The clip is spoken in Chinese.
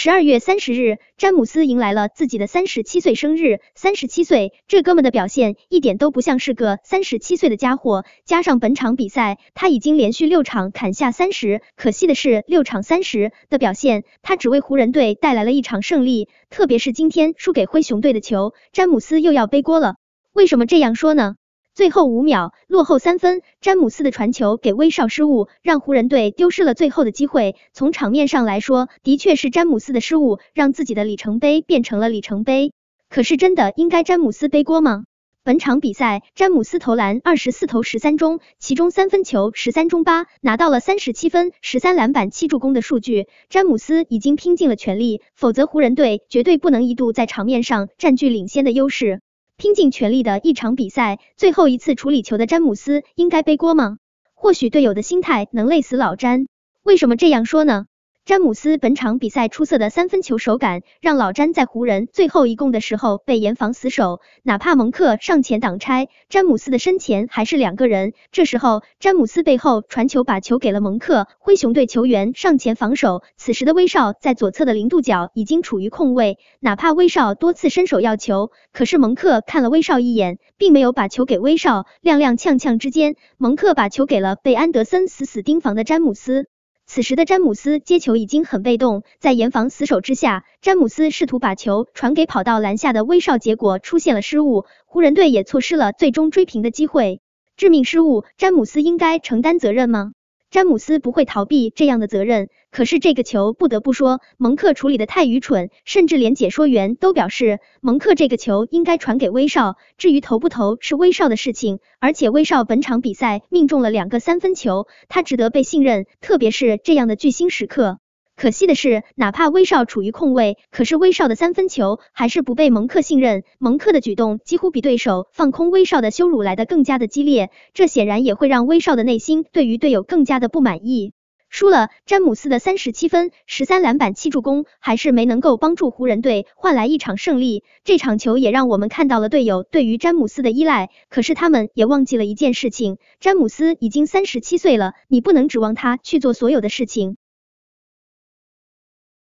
十二月三十日，詹姆斯迎来了自己的三十七岁生日。三十七岁，这哥们的表现一点都不像是个三十七岁的家伙。加上本场比赛，他已经连续六场砍下三十。可惜的是，六场三十的表现，他只为湖人队带来了一场胜利。特别是今天输给灰熊队的球，詹姆斯又要背锅了。为什么这样说呢？最后五秒落后三分，詹姆斯的传球给威少失误，让湖人队丢失了最后的机会。从场面上来说，的确是詹姆斯的失误让自己的里程碑变成了里程碑。可是真的应该詹姆斯背锅吗？本场比赛詹姆斯投篮二十四投十三中，其中三分球十三中八，拿到了三十七分、十三篮板、七助攻的数据。詹姆斯已经拼尽了全力，否则湖人队绝对不能一度在场面上占据领先的优势。拼尽全力的一场比赛，最后一次处理球的詹姆斯应该背锅吗？或许队友的心态能累死老詹。为什么这样说呢？詹姆斯本场比赛出色的三分球手感，让老詹在湖人最后一攻的时候被严防死守。哪怕蒙克上前挡拆，詹姆斯的身前还是两个人。这时候，詹姆斯背后传球把球给了蒙克。灰熊队球员上前防守，此时的威少在左侧的零度角已经处于空位。哪怕威少多次伸手要球，可是蒙克看了威少一眼，并没有把球给威少。踉踉跄跄之间，蒙克把球给了被安德森死死盯防的詹姆斯。此时的詹姆斯接球已经很被动，在严防死守之下，詹姆斯试图把球传给跑到篮下的威少，结果出现了失误，湖人队也错失了最终追平的机会。致命失误，詹姆斯应该承担责任吗？詹姆斯不会逃避这样的责任，可是这个球不得不说，蒙克处理的太愚蠢，甚至连解说员都表示，蒙克这个球应该传给威少。至于投不投是威少的事情，而且威少本场比赛命中了两个三分球，他值得被信任，特别是这样的巨星时刻。可惜的是，哪怕威少处于空位，可是威少的三分球还是不被蒙克信任。蒙克的举动几乎比对手放空威少的羞辱来得更加的激烈，这显然也会让威少的内心对于队友更加的不满意。输了，詹姆斯的三十七分、十三篮板、七助攻还是没能够帮助湖人队换来一场胜利。这场球也让我们看到了队友对于詹姆斯的依赖，可是他们也忘记了一件事情：詹姆斯已经三十七岁了，你不能指望他去做所有的事情。